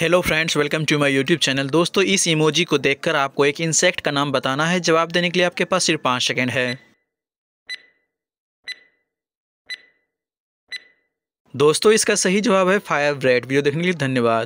hello friends welcome to my YouTube channel दोस्तों इस emoji को देखकर आपको एक इंसेक्ट का नाम बताना है जवाब देने के लिए आपके पास सिर्फ पाँच सेकेंड है दोस्तों इसका सही जवाब है फायर ब्रेड वीडियो देखने के लिए धन्यवाद